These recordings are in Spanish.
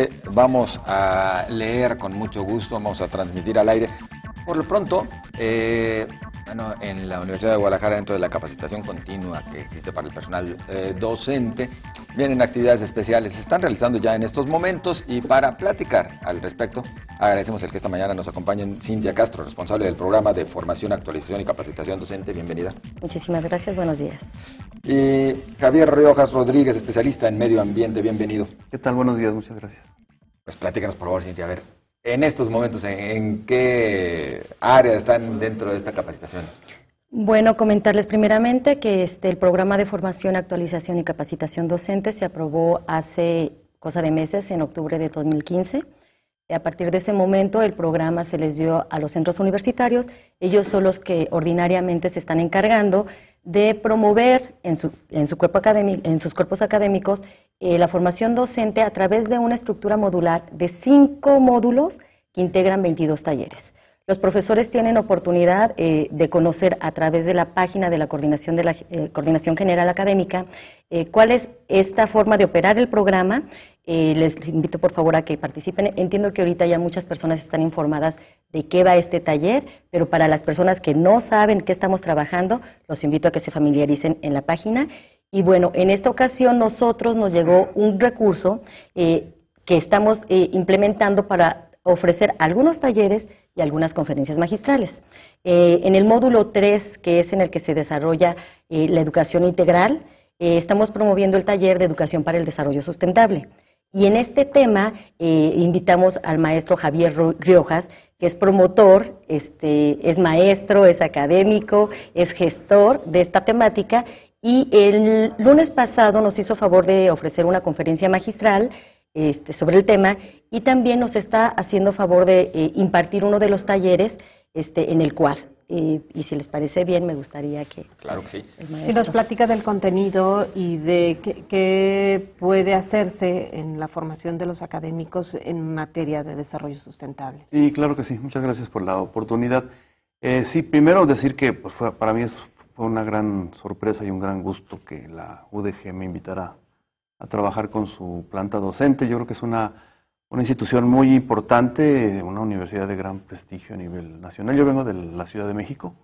Eh, vamos a leer con mucho gusto, vamos a transmitir al aire. Por lo pronto, eh, bueno, en la Universidad de Guadalajara, dentro de la capacitación continua que existe para el personal eh, docente, vienen actividades especiales, se están realizando ya en estos momentos y para platicar al respecto, agradecemos el que esta mañana nos acompañen Cintia Castro, responsable del programa de formación, actualización y capacitación docente. Bienvenida. Muchísimas gracias, buenos días. Y Javier Riojas Rodríguez, especialista en medio ambiente, bienvenido. ¿Qué tal? Buenos días, muchas gracias. Pues platícanos, por favor, Cintia, a ver, en estos momentos, ¿en, qué áreas están dentro de esta capacitación? Bueno, comentarles primeramente que este, el programa de formación, actualización y capacitación docente se aprobó hace cosa de meses, en octubre de 2015. A partir de ese momento el programa se les dio a los centros universitarios. Ellos son los que ordinariamente se están encargando de promover en, su, en, su cuerpo académico, en sus cuerpos académicos eh, la formación docente a través de una estructura modular de cinco módulos que integran 22 talleres. Los profesores tienen oportunidad eh, de conocer a través de la página de la Coordinación, eh, General Académica eh, cuál es esta forma de operar el programa. les invito por favor a que participen. Entiendo que ahorita ya muchas personas están informadas de qué va este taller, pero para las personas que no saben qué estamos trabajando, los invito a que se familiaricen en la página. Y bueno, en esta ocasión nosotros nos llegó un recurso que estamos implementando para ofrecer algunos talleres y algunas conferencias magistrales. Eh, en el módulo 3, que es en el que se desarrolla eh, la educación integral, eh, estamos promoviendo el taller de educación para el desarrollo sustentable. Y en este tema invitamos al maestro Javier Riojas, que es promotor, este, es maestro, es académico, es gestor de esta temática. Y el lunes pasado nos hizo favor de ofrecer una conferencia magistral este, sobre el tema y también nos está haciendo favor de eh, impartir uno de los talleres este, en el cual. Eh, y si les parece bien, me gustaría que. Claro que sí. Si nos platica del contenido y de qué, puede hacerse en la formación de los académicos en materia de desarrollo sustentable. Sí, claro que sí. Muchas gracias por la oportunidad. Eh, sí, primero decir que pues, para mí es, fue una gran sorpresa y un gran gusto que la UDG me invitara a trabajar con su planta docente. Yo creo que es una, institución muy importante, una universidad de gran prestigio a nivel nacional. Yo vengo de la Ciudad de México,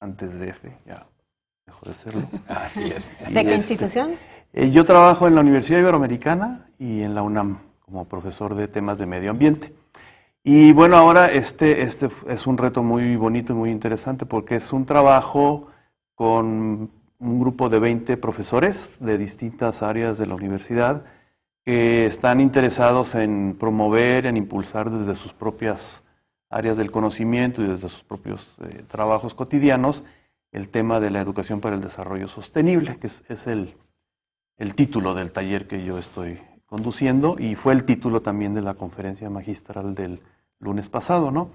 antes de F, ya dejó de serlo. Así es. ¿De qué este, institución? Eh, yo trabajo en la Universidad Iberoamericana y en la UNAM como profesor de temas de medio ambiente. Y bueno, ahora este, este es un reto muy bonito y muy interesante porque es un trabajo con un grupo de 20 profesores de distintas áreas de la universidad que están interesados en promover, en impulsar desde sus propias áreas del conocimiento y desde sus propios eh, trabajos cotidianos el tema de la educación para el desarrollo sostenible, que es, el, el título del taller que yo estoy conduciendo y fue el título también de la conferencia magistral del lunes pasado, ¿no?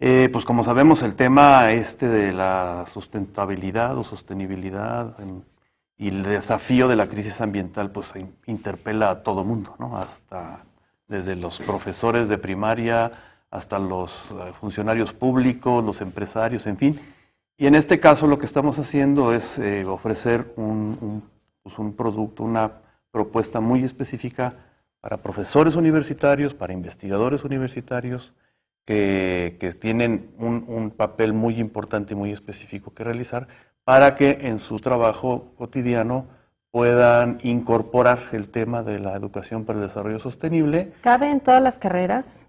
Eh, pues como sabemos, el tema este de la sustentabilidad o sostenibilidad em, y el desafío de la crisis ambiental, pues interpela a todo mundo, ¿no? Hasta desde los profesores de primaria hasta los eh, funcionarios públicos, los empresarios, en fin. Y en este caso lo que estamos haciendo es eh, ofrecer pues, un producto, una propuesta muy específica para profesores universitarios, para investigadores universitarios, que, tienen un, papel muy importante y muy específico que realizar para que en su trabajo cotidiano puedan incorporar el tema de la educación para el desarrollo sostenible. ¿Cabe en todas las carreras?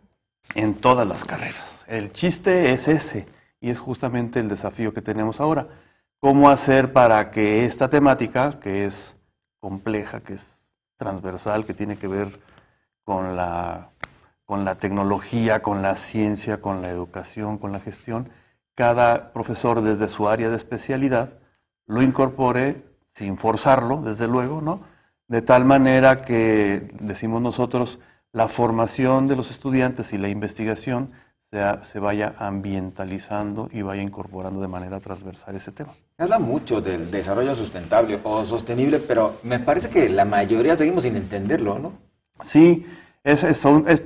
En todas las carreras. El chiste es ese y es justamente el desafío que tenemos ahora. ¿Cómo hacer para que esta temática, que es compleja, que es transversal, que tiene que ver con la con la tecnología, con la ciencia, con la educación, con la gestión, cada profesor desde su área de especialidad lo incorpore sin forzarlo, desde luego, ¿no? De tal manera que, decimos nosotros, la formación de los estudiantes y la investigación se vaya ambientalizando y vaya incorporando de manera transversal ese tema. habla mucho del desarrollo sustentable o sostenible, pero me parece que la mayoría seguimos sin entenderlo, ¿no? Sí, es,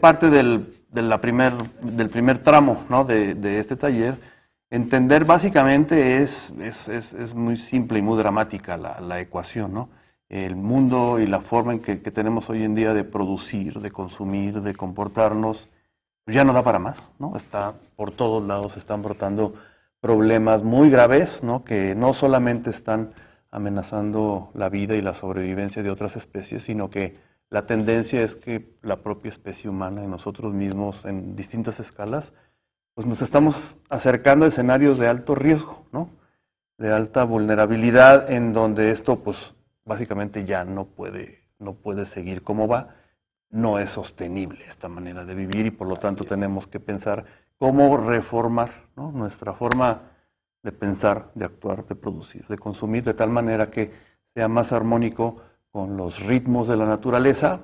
parte del, primer, del primer tramo de, este taller. Entender básicamente es, es, muy simple y muy dramática la, ecuación. ¿no? El mundo y la forma en que, que, tenemos hoy en día de producir, de consumir, de comportarnos, pues ya no da para más. ¿no? Está, por todos lados están brotando problemas muy graves ¿no? que no solamente están amenazando la vida y la sobrevivencia de otras especies, sino que la tendencia es que la propia especie humana y nosotros mismos en distintas escalas, pues nos estamos acercando a escenarios de alto riesgo, De alta vulnerabilidad en donde esto pues básicamente ya no puede, no puede seguir como va. No es sostenible esta manera de vivir y por lo tanto tenemos que pensar cómo reformar nuestra forma de pensar, de actuar, de producir, de consumir, de tal manera que sea más armónico con los ritmos de la naturaleza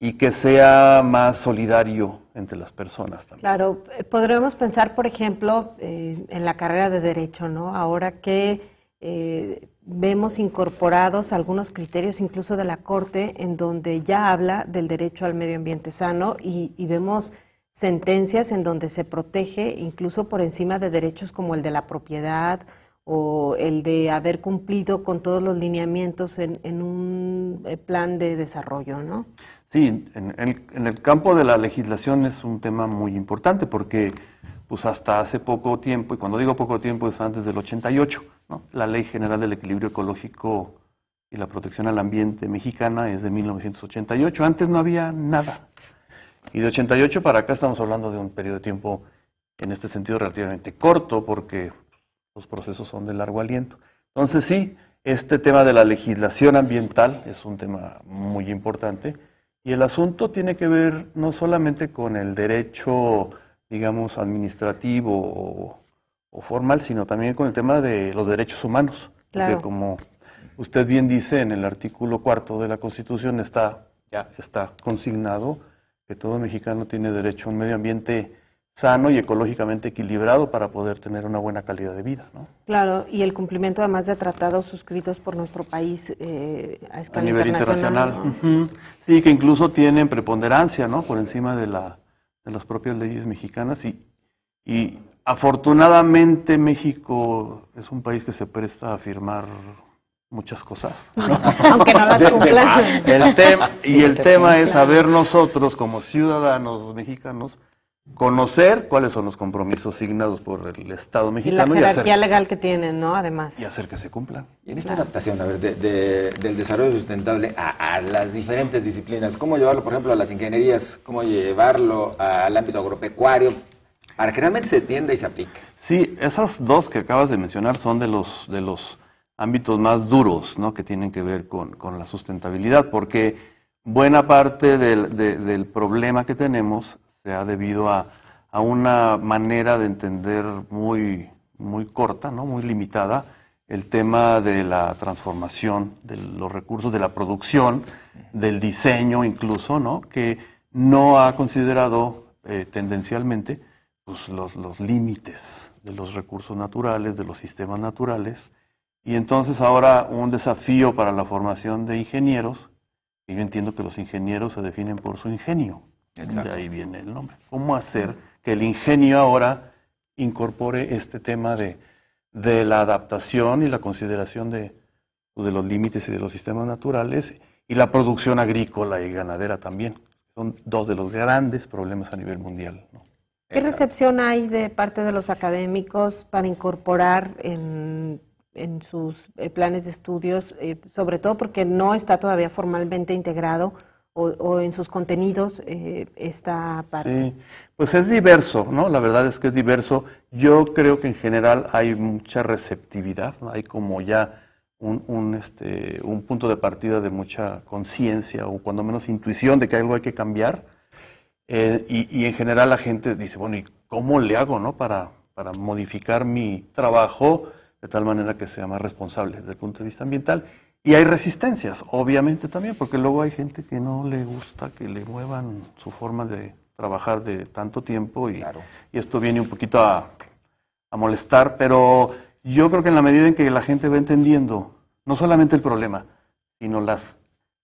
y que sea más solidario entre las personas también. Claro, eh, podríamos pensar, por ejemplo, eh, en la carrera de derecho, ¿no? Ahora que eh, vemos incorporados algunos criterios incluso de la Corte en donde ya habla del derecho al medio ambiente sano y vemos sentencias en donde se protege incluso por encima de derechos como el de la propiedad, o el de haber cumplido con todos los lineamientos en, un eh, plan de desarrollo, ¿no? Sí, en el, en el, campo de la legislación es un tema muy importante porque pues hasta hace poco tiempo, y cuando digo poco tiempo es antes del 88, ¿no? la Ley General del Equilibrio Ecológico y la Protección al Ambiente mexicana es de 1988, antes no había nada. Y de 88 para acá estamos hablando de un periodo de tiempo en este sentido relativamente corto porque los procesos son de largo aliento. Entonces sí, este tema de la legislación ambiental es un tema muy importante y el asunto tiene que ver no solamente con el derecho, digamos, administrativo o, formal, sino también con el tema de los derechos humanos. Claro. como usted bien dice, en el artículo cuarto de la Constitución está, ya está consignado que todo mexicano tiene derecho a un medio ambiente sano y ecológicamente equilibrado para poder tener una buena calidad de vida. ¿no? Claro, y el cumplimiento además de tratados suscritos por nuestro país eh, a escala a nivel internacional. Sí, que incluso tienen preponderancia ¿no? por encima de, la, de las propias leyes mexicanas y, y afortunadamente México es un país que se presta a firmar muchas cosas. Aunque no las y el tema es saber nosotros como ciudadanos mexicanos conocer cuáles son los compromisos signados por el Estado mexicano. Y la jerarquía hacer, legal que tienen, ¿no? Además. Y hacer que se cumplan. Y en esta adaptación, a ver, del desarrollo sustentable a, las diferentes disciplinas, ¿cómo llevarlo, por ejemplo, a las ingenierías? ¿Cómo llevarlo al ámbito agropecuario? Para que realmente se entienda y se aplique. Sí, esas dos que acabas de mencionar son de los, de los ámbitos más duros, ¿no? Que tienen que ver con, la sustentabilidad, porque buena parte del problema que tenemos se ha debido a, una manera de entender muy, muy corta, ¿no? muy limitada, el tema de la transformación de los recursos, de la producción, del diseño incluso, ¿no? que no ha considerado eh, tendencialmente pues, los, los límites de los recursos naturales, de los sistemas naturales. Y entonces ahora un desafío para la formación de ingenieros, y yo entiendo que los ingenieros se definen por su ingenio, de ahí viene el nombre. ¿Cómo hacer que el ingenio ahora incorpore este tema de, la adaptación y la consideración de, los límites y de los sistemas naturales y la producción agrícola y ganadera también? Son dos de los grandes problemas a nivel mundial. ¿Qué recepción hay de parte de los académicos para incorporar en sus eh, planes de estudios, eh, sobre todo porque no está todavía formalmente integrado o, en sus contenidos eh, esta parte? pues es diverso, ¿no? La verdad es que es diverso. Yo creo que en general hay mucha receptividad, hay como ya un, un, este, un punto de partida de mucha conciencia o cuando menos intuición de que algo hay que cambiar. Eh, y, y, en general la gente dice, bueno, ¿y cómo le hago no? para, para modificar mi trabajo de tal manera que sea más responsable desde el punto de vista ambiental? Y hay resistencias, obviamente también, porque luego hay gente que no le gusta que le muevan su forma de trabajar de tanto tiempo y, esto viene un poquito a, a, molestar, pero yo creo que en la medida en que la gente va entendiendo no solamente el problema, sino las,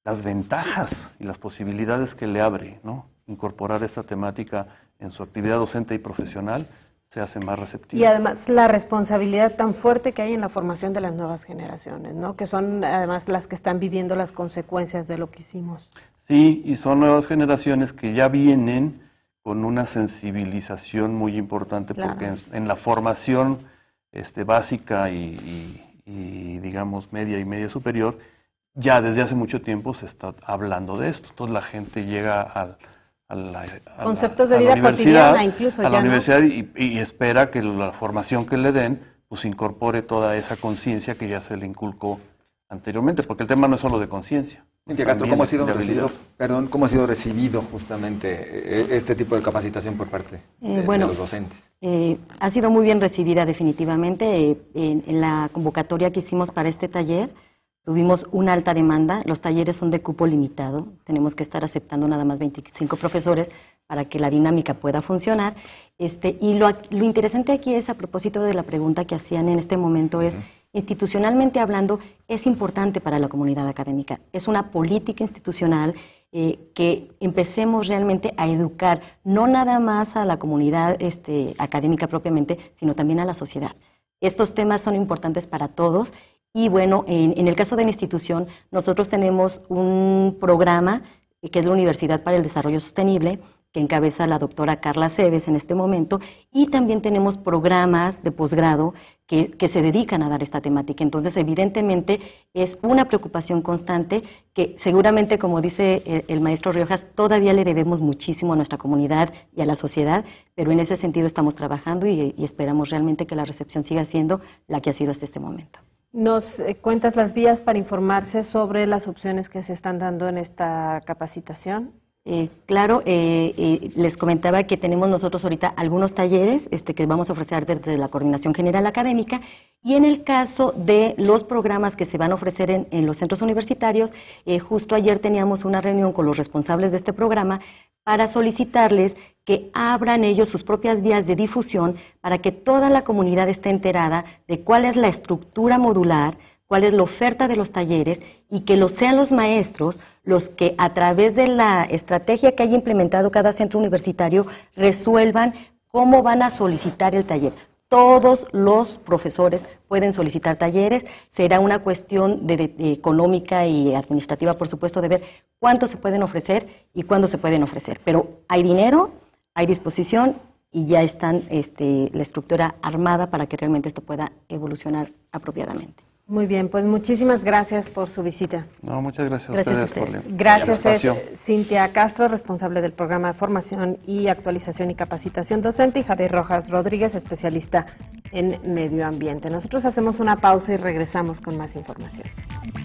las ventajas y las posibilidades que le abre ¿no? incorporar esta temática en su actividad docente y profesional, se hace más receptivos. Y además la responsabilidad tan fuerte que hay en la formación de las nuevas generaciones, ¿no? Que son además las que están viviendo las consecuencias de lo que hicimos. Sí, y son nuevas generaciones que ya vienen con una sensibilización muy importante, porque en, la formación este, básica y, y, digamos, media y media superior, ya desde hace mucho tiempo se está hablando de esto. Entonces la gente llega al a conceptos de vida cotidiana, incluso a la universidad y, espera que la formación que le den pues incorpore toda esa conciencia que ya se le inculcó anteriormente, porque el tema no es solo de conciencia. Cintia Castro, ¿cómo ha sido recibido, perdón, cómo ha sido recibido justamente e, e, este tipo de capacitación por parte eh, de, los docentes? Eh, ha sido muy bien recibida definitivamente eh, en, la convocatoria que hicimos para este taller. Tuvimos una alta demanda, los talleres son de cupo limitado, tenemos que estar aceptando nada más 25 profesores para que la dinámica pueda funcionar. Este, y lo, lo interesante aquí es, a propósito de la pregunta que hacían en este momento, es, institucionalmente hablando, es importante para la comunidad académica, es una política institucional eh, que empecemos realmente a educar, no nada más a la comunidad este, académica propiamente, sino también a la sociedad. Estos temas son importantes para todos y bueno, en, el caso de la institución, nosotros tenemos un programa que es la Universidad para el Desarrollo Sostenible, que encabeza la doctora Carla Cebes en este momento, y también tenemos programas de posgrado que, se dedican a dar esta temática. Entonces, evidentemente, es una preocupación constante que seguramente, como dice el, maestro Riojas, todavía le debemos muchísimo a nuestra comunidad y a la sociedad, pero en ese sentido estamos trabajando y esperamos realmente que la recepción siga siendo la que ha sido hasta este momento. Nos eh, cuentas las vías para informarse sobre las opciones que se están dando en esta capacitación. Eh, claro, eh, les comentaba que tenemos nosotros ahorita algunos talleres este, que vamos a ofrecer desde la Coordinación General Académica y en el caso de los programas que se van a ofrecer en los centros universitarios, justo ayer teníamos una reunión con los responsables de este programa para solicitarles que abran ellos sus propias vías de difusión para que toda la comunidad esté enterada de cuál es la estructura modular, cuál es la oferta de los talleres y que lo sean los maestros los que a través de la estrategia que haya implementado cada centro universitario resuelvan cómo van a solicitar el taller todos los profesores pueden solicitar talleres. Será una cuestión de, económica y administrativa, por supuesto, de ver cuánto se pueden ofrecer y cuándo se pueden ofrecer. Pero hay dinero, hay disposición y ya está este, la estructura armada para que realmente esto pueda evolucionar apropiadamente. Muy bien, pues muchísimas gracias por su visita. No, muchas gracias, gracias a ustedes. gracias, es Cintia Castro, responsable del programa de formación y actualización y capacitación docente, y Javier Rojas Rodríguez, especialista en medio ambiente. Nosotros hacemos una pausa y regresamos con más información.